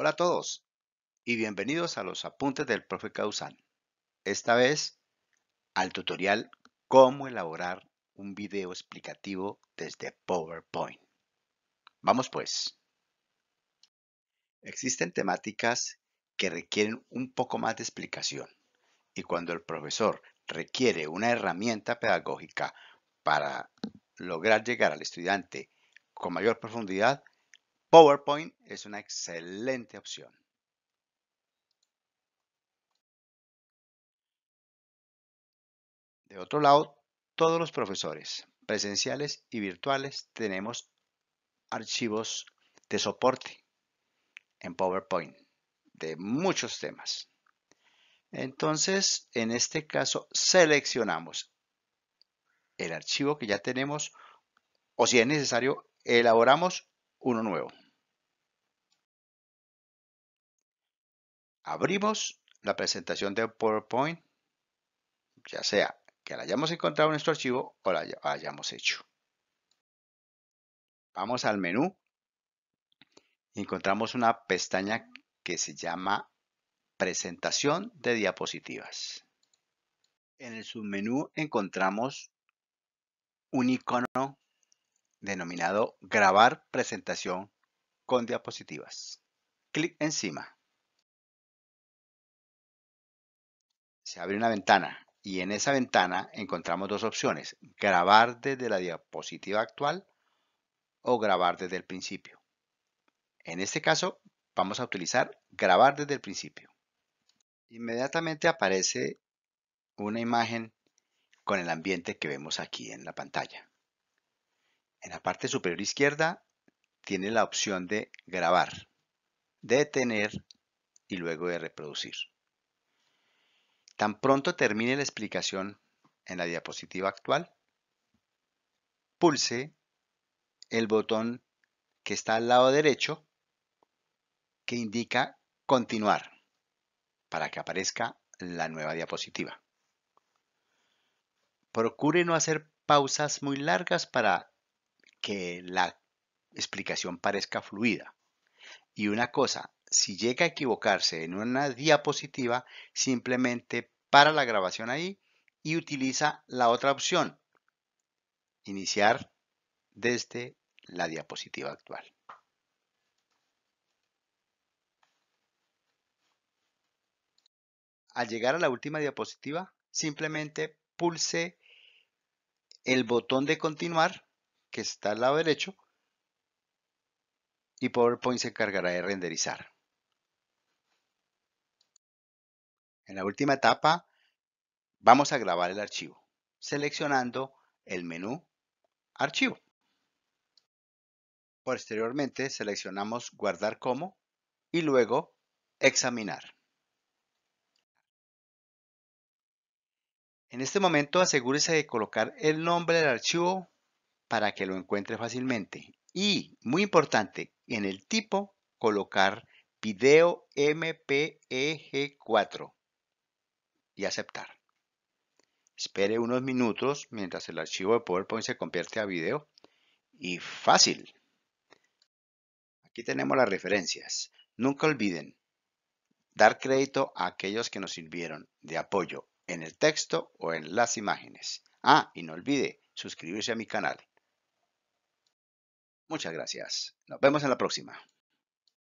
Hola a todos y bienvenidos a los apuntes del profe Causan. Esta vez al tutorial cómo elaborar un video explicativo desde PowerPoint. Vamos pues. Existen temáticas que requieren un poco más de explicación y cuando el profesor requiere una herramienta pedagógica para lograr llegar al estudiante con mayor profundidad, PowerPoint es una excelente opción. De otro lado, todos los profesores, presenciales y virtuales, tenemos archivos de soporte en PowerPoint de muchos temas. Entonces, en este caso, seleccionamos el archivo que ya tenemos o si es necesario, elaboramos uno nuevo. abrimos la presentación de PowerPoint, ya sea que la hayamos encontrado en nuestro archivo o la hayamos hecho. Vamos al menú encontramos una pestaña que se llama Presentación de diapositivas. En el submenú encontramos un icono denominado Grabar presentación con diapositivas. Clic encima. se abre una ventana y en esa ventana encontramos dos opciones, grabar desde la diapositiva actual o grabar desde el principio. En este caso vamos a utilizar grabar desde el principio. Inmediatamente aparece una imagen con el ambiente que vemos aquí en la pantalla. En la parte superior izquierda tiene la opción de grabar, detener y luego de reproducir. Tan pronto termine la explicación en la diapositiva actual, pulse el botón que está al lado derecho que indica continuar para que aparezca la nueva diapositiva. Procure no hacer pausas muy largas para que la explicación parezca fluida. Y una cosa, si llega a equivocarse en una diapositiva, simplemente para la grabación ahí y utiliza la otra opción, iniciar desde la diapositiva actual. Al llegar a la última diapositiva, simplemente pulse el botón de continuar que está al lado derecho y PowerPoint se encargará de renderizar. En la última etapa vamos a grabar el archivo seleccionando el menú Archivo. Posteriormente seleccionamos Guardar como y luego Examinar. En este momento asegúrese de colocar el nombre del archivo para que lo encuentre fácilmente. Y, muy importante, en el tipo colocar video MPEG4 y aceptar. Espere unos minutos mientras el archivo de PowerPoint se convierte a video y fácil. Aquí tenemos las referencias. Nunca olviden dar crédito a aquellos que nos sirvieron de apoyo en el texto o en las imágenes. Ah, y no olvide suscribirse a mi canal. Muchas gracias. Nos vemos en la próxima.